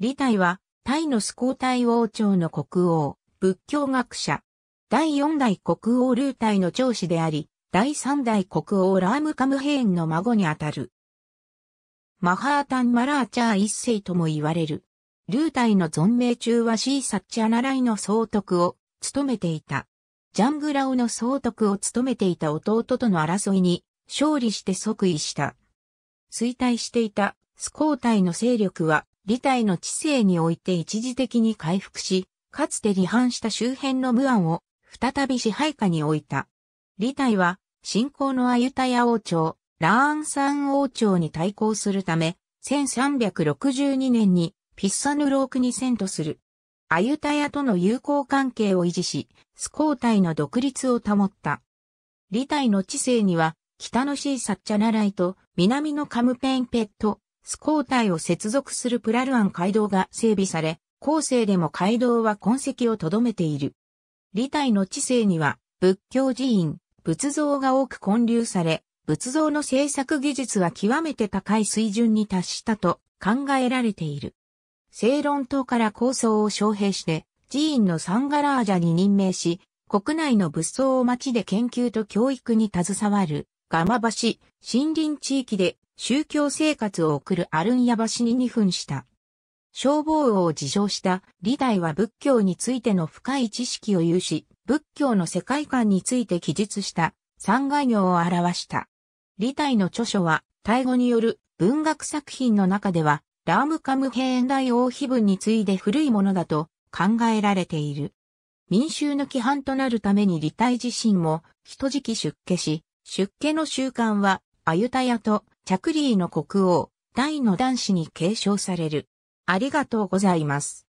李泰は、タイのスコータイ王朝の国王、仏教学者。第四代国王ルータイの長子であり、第三代国王ラームカムヘーンの孫にあたる。マハータン・マラーチャー一世とも言われる。ルータイの存命中はシー・サッチャナライの総督を務めていた。ジャングラオの総督を務めていた弟との争いに勝利して即位した。衰退していたスコータイの勢力は理体の知性において一時的に回復し、かつて離反した周辺の無安を再び支配下に置いた。理体は、信仰のアユタヤ王朝、ラーンサン王朝に対抗するため、1362年にピッサヌロークに遷都する。アユタヤとの友好関係を維持し、スコータイの独立を保った。理体の知性には、北のシーサッチャナライと南のカムペンペット、スコー隊を接続するプラルアン街道が整備され、後世でも街道は痕跡を留めている。理体の知性には、仏教寺院、仏像が多く建立され、仏像の制作技術は極めて高い水準に達したと考えられている。正論島から構想を招聘して、寺院のサンガラージャに任命し、国内の仏像を町で研究と教育に携わる、ガマ橋、森林地域で宗教生活を送るアルンヤバシに二分した。消防王を自称した李代は仏教についての深い知識を有し、仏教の世界観について記述した三概行を表した。李代の著書は、タイ語による文学作品の中では、ラームカムヘー大王碑文に次いで古いものだと考えられている。民衆の規範となるために李代自身も人じき出家し、出家の習慣はアユタヤとチャクリーの国王、大の男子に継承される。ありがとうございます。